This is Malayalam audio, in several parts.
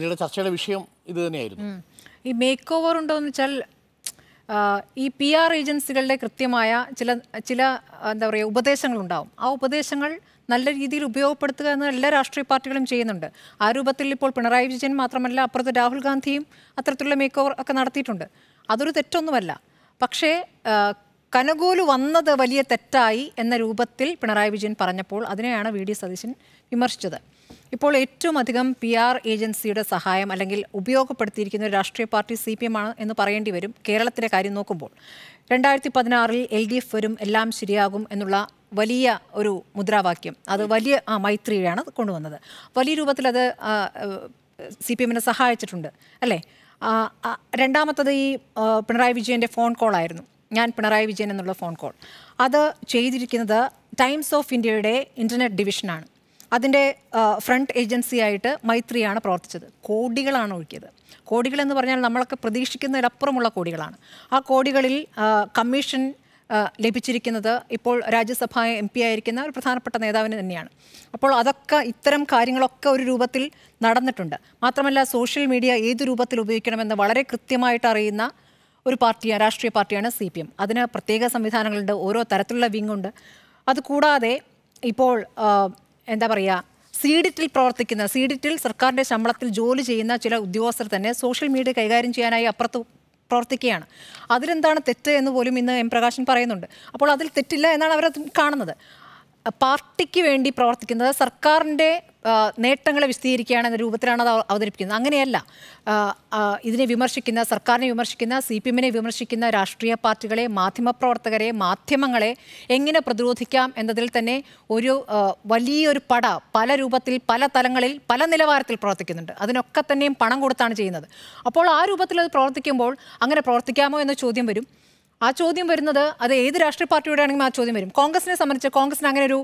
നിങ്ങളുടെ ചർച്ചയുടെ വിഷയം ഇത് തന്നെയായിരുന്നു ഈ മേക്ക് ഓവർ ഉണ്ടോ എന്ന് വെച്ചാൽ ഈ പി ആർ ഏജൻസികളുടെ കൃത്യമായ ചില ചില എന്താ പറയുക ഉപദേശങ്ങളുണ്ടാവും ആ ഉപദേശങ്ങൾ നല്ല രീതിയിൽ ഉപയോഗപ്പെടുത്തുക എന്ന് എല്ലാ രാഷ്ട്രീയ പാർട്ടികളും ചെയ്യുന്നുണ്ട് ആ രൂപത്തിൽ ഇപ്പോൾ പിണറായി വിജയൻ മാത്രമല്ല അപ്പുറത്ത് രാഹുൽ ഗാന്ധിയും അത്തരത്തിലുള്ള മേക്ക് ഓവർ ഒക്കെ നടത്തിയിട്ടുണ്ട് അതൊരു തെറ്റൊന്നുമല്ല പക്ഷേ കനകോല് വന്നത് വലിയ തെറ്റായി എന്ന രൂപത്തിൽ പിണറായി വിജയൻ പറഞ്ഞപ്പോൾ അതിനെയാണ് വി ഡി സതീശൻ വിമർശിച്ചത് ഇപ്പോൾ ഏറ്റവും അധികം പി ആർ ഏജൻസിയുടെ സഹായം അല്ലെങ്കിൽ ഉപയോഗപ്പെടുത്തിയിരിക്കുന്ന ഒരു രാഷ്ട്രീയ പാർട്ടി സി പി എം ആണ് എന്ന് പറയേണ്ടി വരും കേരളത്തിലെ കാര്യം നോക്കുമ്പോൾ രണ്ടായിരത്തി പതിനാറിൽ എൽ ഡി എഫ് വരും എല്ലാം ശരിയാകും എന്നുള്ള വലിയ ഒരു മുദ്രാവാക്യം അത് വലിയ ആ മൈത്രിയാണ് കൊണ്ടുവന്നത് വലിയ രൂപത്തിൽ അത് സി പി എമ്മിനെ സഹായിച്ചിട്ടുണ്ട് അല്ലേ രണ്ടാമത്തത് ഈ പിണറായി വിജയൻ്റെ ഫോൺ കോൾ ആയിരുന്നു ഞാൻ പിണറായി വിജയൻ എന്നുള്ള ഫോൺ കോൾ അത് ചെയ്തിരിക്കുന്നത് ടൈംസ് ഓഫ് ഇന്ത്യയുടെ ഇൻ്റർനെറ്റ് ഡിവിഷനാണ് അതിൻ്റെ ഫ്രണ്ട് ഏജൻസിയായിട്ട് മൈത്രിയാണ് പ്രവർത്തിച്ചത് കോടികളാണ് ഒഴുക്കിയത് കോടികളെന്ന് പറഞ്ഞാൽ നമ്മളൊക്കെ പ്രതീക്ഷിക്കുന്നതിലപ്പുറമുള്ള കോടികളാണ് ആ കോടികളിൽ കമ്മീഷൻ ലഭിച്ചിരിക്കുന്നത് ഇപ്പോൾ രാജ്യസഭ എം പി ആയിരിക്കുന്ന ഒരു പ്രധാനപ്പെട്ട നേതാവിന് തന്നെയാണ് അപ്പോൾ അതൊക്കെ ഇത്തരം കാര്യങ്ങളൊക്കെ ഒരു രൂപത്തിൽ നടന്നിട്ടുണ്ട് മാത്രമല്ല സോഷ്യൽ മീഡിയ ഏത് രൂപത്തിൽ ഉപയോഗിക്കണമെന്ന് വളരെ കൃത്യമായിട്ട് അറിയുന്ന ഒരു പാർട്ടിയാണ് രാഷ്ട്രീയ പാർട്ടിയാണ് സി പി എം അതിന് പ്രത്യേക സംവിധാനങ്ങളുണ്ട് ഓരോ തരത്തിലുള്ള വിങ്ങുണ്ട് അതുകൂടാതെ ഇപ്പോൾ എന്താ പറയുക സീഡിറ്റിൽ പ്രവർത്തിക്കുന്ന സീഡിറ്റിൽ സർക്കാരിൻ്റെ ശമ്പളത്തിൽ ജോലി ചെയ്യുന്ന ചില ഉദ്യോഗസ്ഥർ തന്നെ സോഷ്യൽ മീഡിയ കൈകാര്യം ചെയ്യാനായി അപ്പുറത്ത് പ്രവർത്തിക്കുകയാണ് അതിലെന്താണ് തെറ്റ് എന്ന് പോലും ഇന്ന് എം പ്രകാശൻ പറയുന്നുണ്ട് അപ്പോൾ അതിൽ തെറ്റില്ല എന്നാണ് അവർ കാണുന്നത് പാർട്ടിക്ക് വേണ്ടി പ്രവർത്തിക്കുന്നത് സർക്കാരിൻ്റെ നേട്ടങ്ങളെ വിശദീകരിക്കുകയാണ് എന്ന രൂപത്തിലാണ് അത് അവതരിപ്പിക്കുന്നത് അങ്ങനെയല്ല ഇതിനെ വിമർശിക്കുന്ന സർക്കാരിനെ വിമർശിക്കുന്ന സി പി എമ്മിനെ വിമർശിക്കുന്ന രാഷ്ട്രീയ പാർട്ടികളെ മാധ്യമപ്രവർത്തകരെ മാധ്യമങ്ങളെ എങ്ങനെ പ്രതിരോധിക്കാം എന്നതിൽ തന്നെ ഒരു വലിയൊരു പട പല രൂപത്തിൽ പല തലങ്ങളിൽ പല നിലവാരത്തിൽ പ്രവർത്തിക്കുന്നുണ്ട് അതിനൊക്കെ തന്നെയും പണം കൊടുത്താണ് ചെയ്യുന്നത് അപ്പോൾ ആ രൂപത്തിൽ അത് പ്രവർത്തിക്കുമ്പോൾ അങ്ങനെ പ്രവർത്തിക്കാമോ എന്ന ചോദ്യം വരും ആ ചോദ്യം വരുന്നത് അത് ഏത് രാഷ്ട്രീയ പാർട്ടിയുടെ ആണെങ്കിലും ആ ചോദ്യം വരും കോൺഗ്രസിനെ സംബന്ധിച്ച് കോൺഗ്രസിന് അങ്ങനെ ഒരു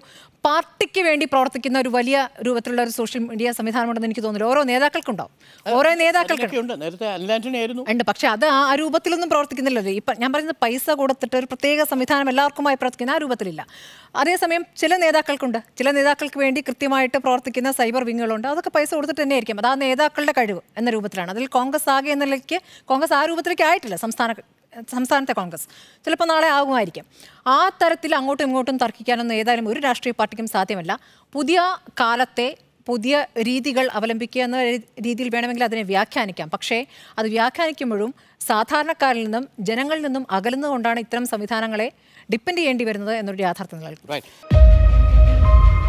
പാർട്ടിക്ക് വേണ്ടി പ്രവർത്തിക്കുന്ന ഒരു വലിയ രൂപത്തിലുള്ള ഒരു സോഷ്യൽ മീഡിയ സംവിധാനമുണ്ടെന്ന് എനിക്ക് തോന്നുന്നു ഓരോ നേതാക്കൾക്കുണ്ടോ ഓരോ നേതാക്കൾക്കുണ്ട് ഉണ്ട് പക്ഷെ അത് ആ രൂപത്തിലൊന്നും പ്രവർത്തിക്കുന്നില്ലല്ലോ ഇപ്പം ഞാൻ പറയുന്നത് പൈസ കൊടുത്തിട്ട് ഒരു പ്രത്യേക സംവിധാനം എല്ലാവർക്കുമായി പ്രവർത്തിക്കുന്ന ആ രൂപത്തിലില്ല അതേസമയം ചില നേതാക്കൾക്കുണ്ട് ചില നേതാക്കൾക്ക് വേണ്ടി കൃത്യമായിട്ട് പ്രവർത്തിക്കുന്ന സൈബർ വിങ്ങുകളുണ്ട് അതൊക്കെ പൈസ കൊടുത്തിട്ട് തന്നെ ആയിരിക്കും അത് ആ നേതാക്കളുടെ കഴിവ് എന്ന രൂപത്തിലാണ് അതിൽ കോൺഗ്രസ് ആകെ എന്ന കോൺഗ്രസ് ആ രൂപത്തിലേക്ക് ആയിട്ടില്ല സംസ്ഥാന സംസ്ഥാനത്തെ കോൺഗ്രസ് ചിലപ്പോൾ നാളെ ആകുമായിരിക്കും ആ തരത്തിൽ അങ്ങോട്ടും ഇങ്ങോട്ടും തർക്കിക്കാനൊന്നും ഏതായാലും ഒരു രാഷ്ട്രീയ പാർട്ടിക്കും സാധ്യമല്ല പുതിയ കാലത്തെ പുതിയ രീതികൾ അവലംബിക്കുക എന്ന രീതിയിൽ വേണമെങ്കിൽ അതിനെ വ്യാഖ്യാനിക്കാം പക്ഷേ അത് വ്യാഖ്യാനിക്കുമ്പോഴും സാധാരണക്കാരിൽ നിന്നും ജനങ്ങളിൽ നിന്നും അകലുന്നതുകൊണ്ടാണ് ഇത്തരം സംവിധാനങ്ങളെ ഡിപ്പെൻഡ് ചെയ്യേണ്ടി വരുന്നത് എന്നൊരു യാഥാർത്ഥ്യം നിലനിൽക്കുന്നത്